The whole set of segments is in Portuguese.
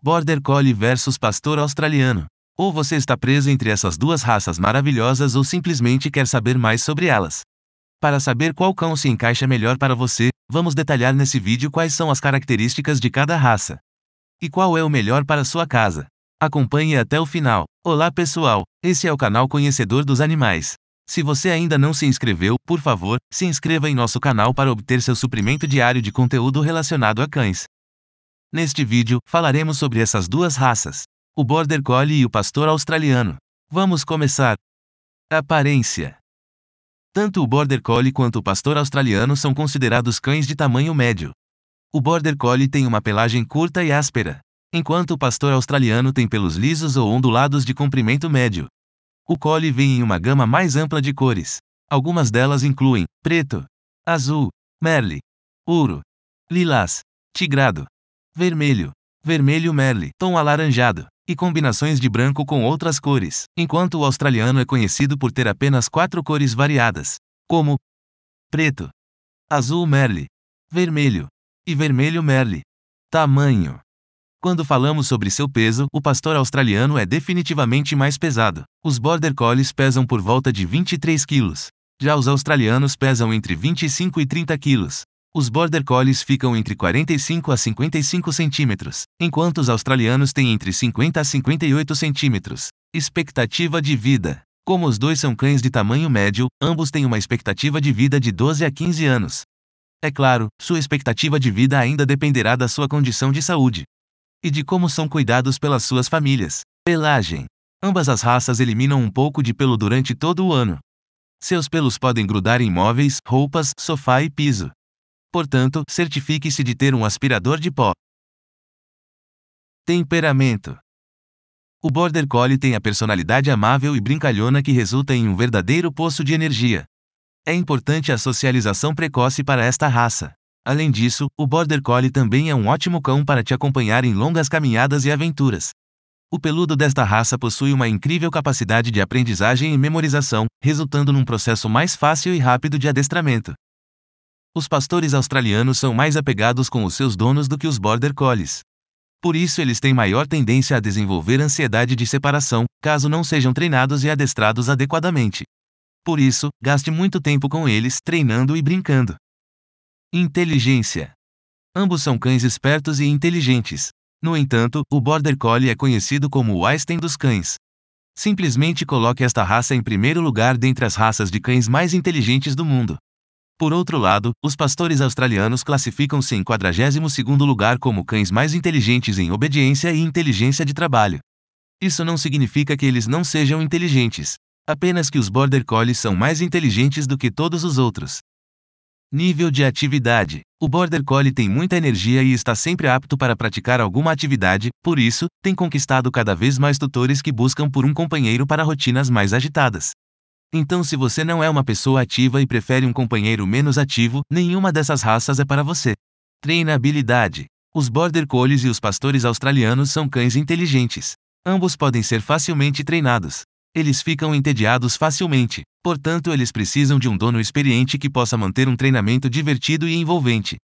Border Collie versus Pastor Australiano. Ou você está preso entre essas duas raças maravilhosas ou simplesmente quer saber mais sobre elas. Para saber qual cão se encaixa melhor para você, vamos detalhar nesse vídeo quais são as características de cada raça. E qual é o melhor para sua casa. Acompanhe até o final. Olá pessoal, esse é o canal Conhecedor dos Animais. Se você ainda não se inscreveu, por favor, se inscreva em nosso canal para obter seu suprimento diário de conteúdo relacionado a cães. Neste vídeo, falaremos sobre essas duas raças, o Border Collie e o Pastor Australiano. Vamos começar! Aparência Tanto o Border Collie quanto o Pastor Australiano são considerados cães de tamanho médio. O Border Collie tem uma pelagem curta e áspera, enquanto o Pastor Australiano tem pelos lisos ou ondulados de comprimento médio. O Collie vem em uma gama mais ampla de cores. Algumas delas incluem preto, azul, merle, ouro, lilás, tigrado, vermelho, vermelho merle, tom alaranjado, e combinações de branco com outras cores, enquanto o australiano é conhecido por ter apenas quatro cores variadas, como preto, azul merle, vermelho e vermelho merle. Tamanho. Quando falamos sobre seu peso, o pastor australiano é definitivamente mais pesado. Os border collies pesam por volta de 23 quilos. Já os australianos pesam entre 25 e 30 quilos. Os border collies ficam entre 45 a 55 centímetros, enquanto os australianos têm entre 50 a 58 centímetros. Expectativa de vida. Como os dois são cães de tamanho médio, ambos têm uma expectativa de vida de 12 a 15 anos. É claro, sua expectativa de vida ainda dependerá da sua condição de saúde e de como são cuidados pelas suas famílias. Pelagem. Ambas as raças eliminam um pouco de pelo durante todo o ano. Seus pelos podem grudar em móveis, roupas, sofá e piso. Portanto, certifique-se de ter um aspirador de pó. Temperamento: O Border Collie tem a personalidade amável e brincalhona que resulta em um verdadeiro poço de energia. É importante a socialização precoce para esta raça. Além disso, o Border Collie também é um ótimo cão para te acompanhar em longas caminhadas e aventuras. O peludo desta raça possui uma incrível capacidade de aprendizagem e memorização, resultando num processo mais fácil e rápido de adestramento. Os pastores australianos são mais apegados com os seus donos do que os border collies. Por isso, eles têm maior tendência a desenvolver ansiedade de separação, caso não sejam treinados e adestrados adequadamente. Por isso, gaste muito tempo com eles, treinando e brincando. Inteligência. Ambos são cães espertos e inteligentes. No entanto, o Border Collie é conhecido como o Einstein dos cães. Simplesmente coloque esta raça em primeiro lugar dentre as raças de cães mais inteligentes do mundo. Por outro lado, os pastores australianos classificam-se em 42º lugar como cães mais inteligentes em obediência e inteligência de trabalho. Isso não significa que eles não sejam inteligentes, apenas que os Border Collies são mais inteligentes do que todos os outros. Nível de atividade: O Border Collie tem muita energia e está sempre apto para praticar alguma atividade, por isso, tem conquistado cada vez mais tutores que buscam por um companheiro para rotinas mais agitadas. Então, se você não é uma pessoa ativa e prefere um companheiro menos ativo, nenhuma dessas raças é para você. Treinabilidade: Os Border Collies e os pastores australianos são cães inteligentes. Ambos podem ser facilmente treinados. Eles ficam entediados facilmente, portanto, eles precisam de um dono experiente que possa manter um treinamento divertido e envolvente.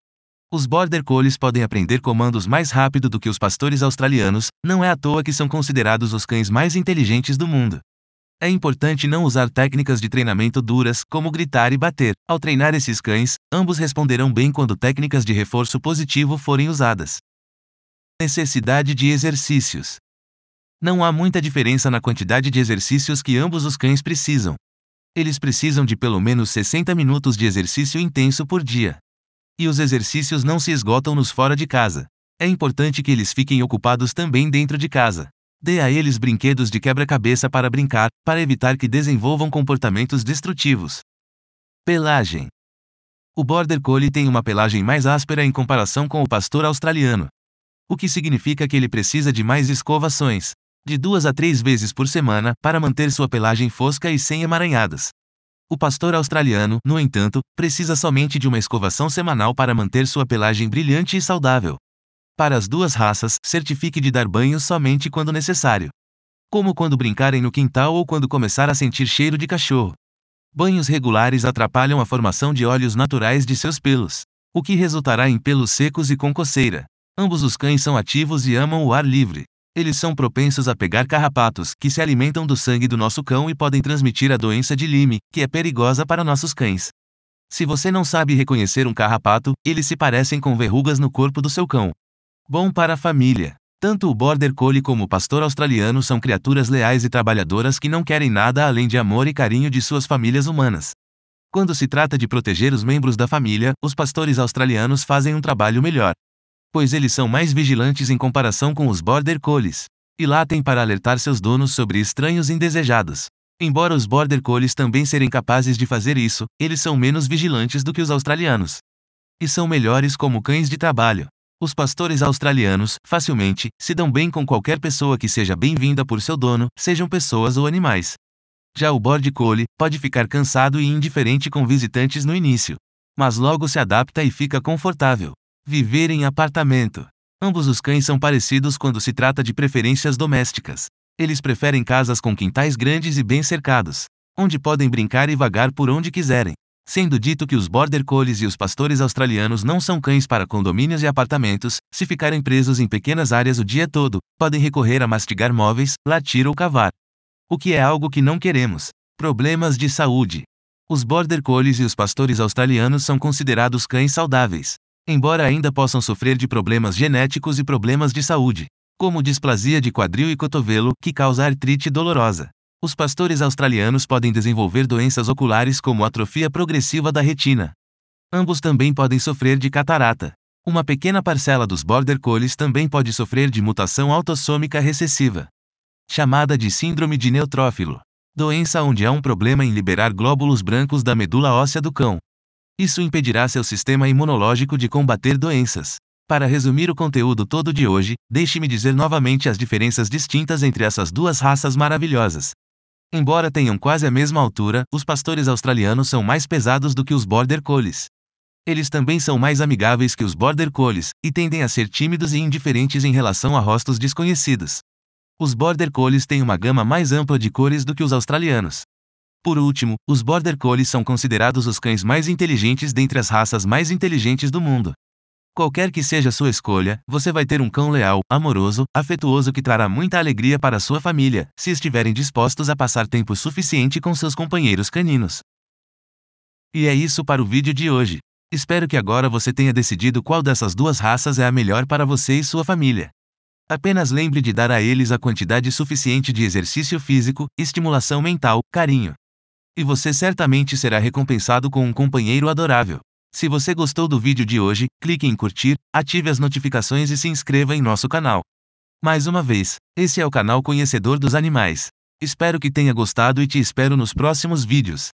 Os Border Collies podem aprender comandos mais rápido do que os pastores australianos, não é à toa que são considerados os cães mais inteligentes do mundo. É importante não usar técnicas de treinamento duras, como gritar e bater. Ao treinar esses cães, ambos responderão bem quando técnicas de reforço positivo forem usadas. Necessidade de exercícios. Não há muita diferença na quantidade de exercícios que ambos os cães precisam. Eles precisam de pelo menos 60 minutos de exercício intenso por dia. E os exercícios não se esgotam nos fora de casa. É importante que eles fiquem ocupados também dentro de casa. Dê a eles brinquedos de quebra-cabeça para brincar, para evitar que desenvolvam comportamentos destrutivos. Pelagem: O Border Collie tem uma pelagem mais áspera em comparação com o pastor australiano. O que significa que ele precisa de mais escovações, de duas a três vezes por semana, para manter sua pelagem fosca e sem emaranhadas. O pastor australiano, no entanto, precisa somente de uma escovação semanal para manter sua pelagem brilhante e saudável. Para as duas raças, certifique de dar banho somente quando necessário. Como quando brincarem no quintal ou quando começar a sentir cheiro de cachorro. Banhos regulares atrapalham a formação de óleos naturais de seus pelos, o que resultará em pelos secos e com coceira. Ambos os cães são ativos e amam o ar livre. Eles são propensos a pegar carrapatos, que se alimentam do sangue do nosso cão e podem transmitir a doença de Lyme, que é perigosa para nossos cães. Se você não sabe reconhecer um carrapato, eles se parecem com verrugas no corpo do seu cão. Bom para a família. Tanto o Border Collie como o pastor australiano são criaturas leais e trabalhadoras que não querem nada além de amor e carinho de suas famílias humanas. Quando se trata de proteger os membros da família, os pastores australianos fazem um trabalho melhor. Pois eles são mais vigilantes em comparação com os Border Collies. E latem para alertar seus donos sobre estranhos indesejados. Embora os Border Collies também serem capazes de fazer isso, eles são menos vigilantes do que os australianos. E são melhores como cães de trabalho. Os pastores australianos, facilmente, se dão bem com qualquer pessoa que seja bem-vinda por seu dono, sejam pessoas ou animais. Já o Border Collie pode ficar cansado e indiferente com visitantes no início, mas logo se adapta e fica confortável. Viver em apartamento. Ambos os cães são parecidos quando se trata de preferências domésticas. Eles preferem casas com quintais grandes e bem cercados, onde podem brincar e vagar por onde quiserem. Sendo dito que os border collies e os pastores australianos não são cães para condomínios e apartamentos, se ficarem presos em pequenas áreas o dia todo, podem recorrer a mastigar móveis, latir ou cavar. O que é algo que não queremos. Problemas de saúde. Os border collies e os pastores australianos são considerados cães saudáveis, embora ainda possam sofrer de problemas genéticos e problemas de saúde, como displasia de quadril e cotovelo, que causa artrite dolorosa. Os pastores australianos podem desenvolver doenças oculares como atrofia progressiva da retina. Ambos também podem sofrer de catarata. Uma pequena parcela dos border collies também pode sofrer de mutação autossômica recessiva, chamada de síndrome de neutrófilo, doença onde há um problema em liberar glóbulos brancos da medula óssea do cão. Isso impedirá seu sistema imunológico de combater doenças. Para resumir o conteúdo todo de hoje, deixe-me dizer novamente as diferenças distintas entre essas duas raças maravilhosas. Embora tenham quase a mesma altura, os pastores australianos são mais pesados do que os border collies. Eles também são mais amigáveis que os border collies e tendem a ser tímidos e indiferentes em relação a rostos desconhecidos. Os border collies têm uma gama mais ampla de cores do que os australianos. Por último, os border collies são considerados os cães mais inteligentes dentre as raças mais inteligentes do mundo. Qualquer que seja sua escolha, você vai ter um cão leal, amoroso, afetuoso que trará muita alegria para sua família, se estiverem dispostos a passar tempo suficiente com seus companheiros caninos. E é isso para o vídeo de hoje. Espero que agora você tenha decidido qual dessas duas raças é a melhor para você e sua família. Apenas lembre de dar a eles a quantidade suficiente de exercício físico, estimulação mental, carinho. E você certamente será recompensado com um companheiro adorável. Se você gostou do vídeo de hoje, clique em curtir, ative as notificações e se inscreva em nosso canal. Mais uma vez, esse é o canal Conhecedor dos Animais. Espero que tenha gostado e te espero nos próximos vídeos.